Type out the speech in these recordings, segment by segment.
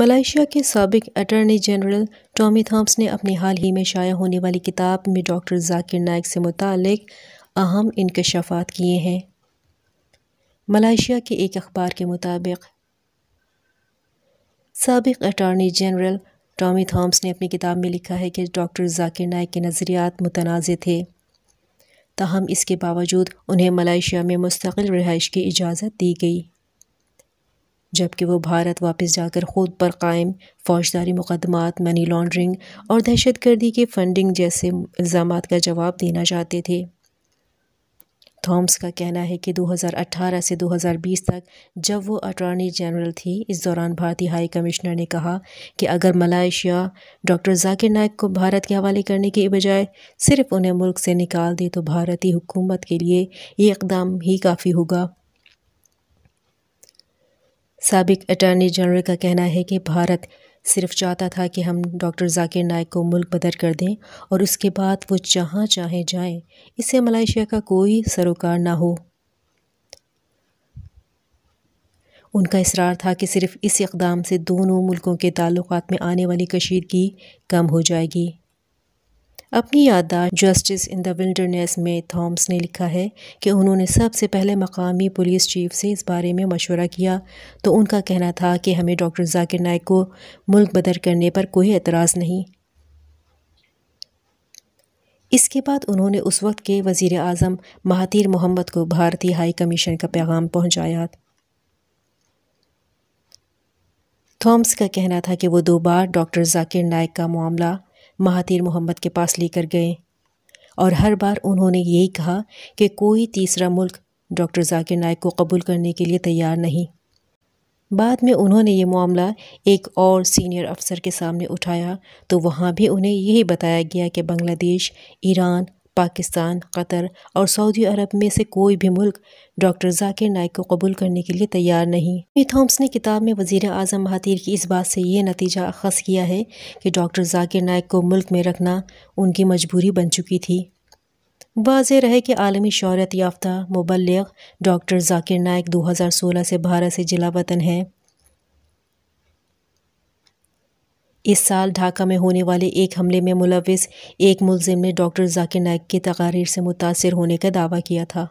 मलाइशिया के सबक attorney general Tommy Thoms ने अपनी हाल ही में शाया होने वाली किताब में डॉक्टर जाकिर नायक से मुतक अहम इनकशाफात किए हैं मलाइशिया के एक अखबार के मुताबिक सबक अटारनी जनरल टॉमी थॉम्स ने अपनी किताब में लिखा है कि डॉक्टर जाकिर नायक के नज़रियात मुतनाज़ थे ताहम इसके बावजूद उन्हें मलाइशिया में मुस्तकिल रिहाइश की इजाज़त दी गई जबकि वो भारत वापस जाकर खुद पर कायम फौजदारी मुकदमात मनी लॉन्ड्रिंग और दहशत गर्दी के फंडिंग जैसे इल्ज़ाम का जवाब देना चाहते थे थॉम्स का कहना है कि 2018 से 2020 तक जब वो अटॉर्नी जनरल थी इस दौरान भारतीय हाई कमिश्नर ने कहा कि अगर मलाइशिया डॉक्टर जाकिर नायक को भारत के हवाले करने के बजाय सिर्फ उन्हें मुल्क से निकाल दे तो भारतीय हुकूमत के लिए ये इकदाम ही काफ़ी होगा सबक अटारनी जनरल का कहना है कि भारत सिर्फ चाहता था कि हम डॉक्टर जाकिर नायक को मुल्क बदर कर दें और उसके बाद वो जहाँ चाहे जाएं इससे मलाइशिया का कोई सरोकार ना हो उनका इसरार था कि सिर्फ इस इकदाम से दोनों मुल्कों के ताल्लुक में आने वाली कशीदगी कम हो जाएगी अपनी याददाश्त जस्टिस इन द विल्डरनेस में थॉम्स ने लिखा है कि उन्होंने सबसे पहले मकामी पुलिस चीफ से इस बारे में मशवरा किया तो उनका कहना था कि हमें डॉक्टर जाकिर नायक को मुल्क बदर करने पर कोई एतराज़ नहीं इसके बाद उन्होंने उस वक्त के वज़ी अजम महातिर मोहम्मद को भारतीय हाई कमीशन का पैगाम पहुँचाया थॉम्स का कहना था कि वो दो बार डॉक्टर जाकिर नायक का मामला महातीर मोहम्मद के पास लेकर गए और हर बार उन्होंने यही कहा कि कोई तीसरा मुल्क डॉक्टर जाकिर नायक को कबूल करने के लिए तैयार नहीं बाद में उन्होंने ये मामला एक और सीनियर अफसर के सामने उठाया तो वहाँ भी उन्हें यही बताया गया कि बांग्लादेश ईरान पाकिस्तान कतर और सऊदी अरब में से कोई भी मुल्क डॉक्टर जाकिर नाइक को कबूल करने के लिए तैयार नहीं थॉम्स ने किताब में वजीर अजम महातिर की इस बात से ये नतीजा अखस किया है कि डॉक्टर जाकिर नाइक को मुल्क में रखना उनकी मजबूरी बन चुकी थी वाज रहे कि आलमी शहरत याफ्ता मुबलग डॉक्टर जाकिर नाइक सोलह से भारत से जिला वतन है इस साल ढाका में होने वाले एक हमले में मुलविस एक मुलजिम ने डॉक्टर जाकिर नायक की तकारीर से मुतासर होने का दावा किया था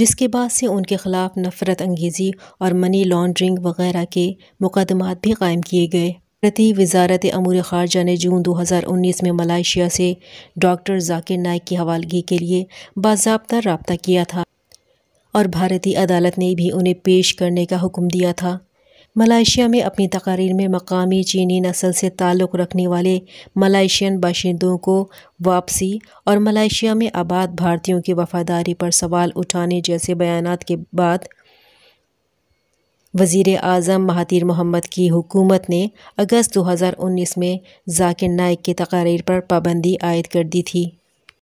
जिसके बाद से उनके खिलाफ नफरत अंगेज़ी और मनी लॉन्ड्रिंग वगैरह के मुकदमात भी कायम किए गए प्रति वजारत अमूर खारजा ने जून 2019 में मलाइशिया से डॉक्टर जाकिर नायक की हवालगी के लिए बाबा रबता किया था और भारतीय अदालत ने भी उन्हें पेश करने का हुक्म दिया था मलाइशिया में अपनी तकारीर में मकामी चीनी नस्ल से ताल्लुक़ रखने वाले मलाइशियन बाशिंदों को वापसी और मलाइशिया में आबाद भारतीयों की वफादारी पर सवाल उठाने जैसे बयान के बाद वजीर अजम महातिर मोहम्मद की हुकूमत ने अगस्त 2019 में जाकिर नाइक की तकारीर पर पाबंदी आयद कर दी थी